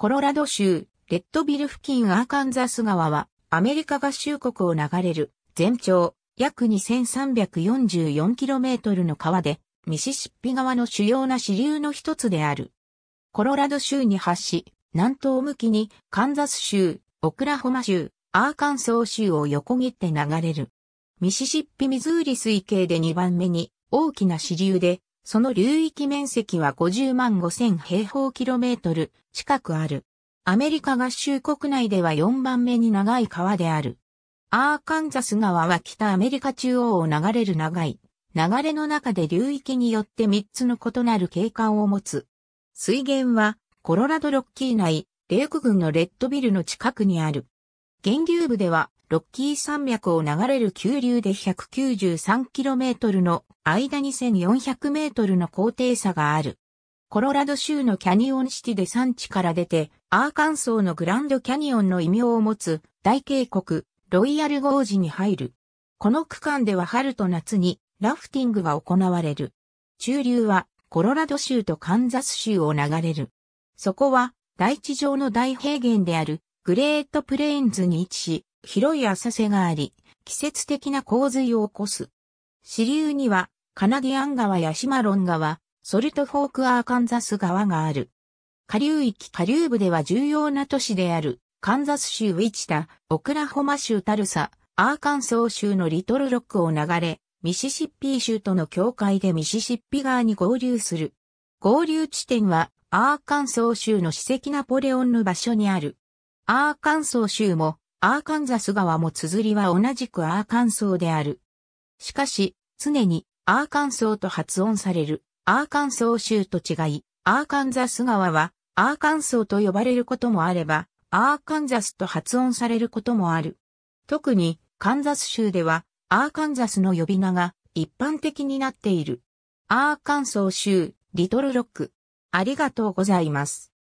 コロラド州、レッドビル付近アーカンザス川は、アメリカ合衆国を流れる、全長、約 2344km の川で、ミシシッピ川の主要な支流の一つである。コロラド州に発し、南東向きにカンザス州、オクラホマ州、アーカンソー州を横切って流れる。ミシシッピミズーリ水系で2番目に大きな支流で、その流域面積は50万5000平方キロメートル近くある。アメリカ合衆国内では4番目に長い川である。アーカンザス川は北アメリカ中央を流れる長い。流れの中で流域によって3つの異なる景観を持つ。水源はコロラドロッキー内、レーク郡のレッドビルの近くにある。源流部ではロッキー山脈を流れる急流で 193km の間に 1400m の高低差がある。コロラド州のキャニオンシティで山地から出て、アーカンソーのグランドキャニオンの異名を持つ大渓谷、ロイヤルゴージに入る。この区間では春と夏にラフティングが行われる。中流はコロラド州とカンザス州を流れる。そこは大地上の大平原であるグレートプレーンズに位置し、広い浅瀬があり、季節的な洪水を起こす。支流には、カナディアン川やシマロン川、ソルトフォークアーカンザス川がある。下流域下流部では重要な都市である、カンザス州ウィチタ、オクラホマ州タルサ、アーカンソー州のリトルロックを流れ、ミシシッピー州との境界でミシシッピ川に合流する。合流地点は、アーカンソー州の史跡ナポレオンの場所にある。アーカンソー州もアーカンザス川も綴りは同じくアーカンソーである。しかし、常にアーカンソーと発音されるアーカンソー州と違い、アーカンザス川はアーカンソーと呼ばれることもあれば、アーカンザスと発音されることもある。特にカンザス州ではアーカンザスの呼び名が一般的になっている。アーカンソー州、リトルロック。ありがとうございます。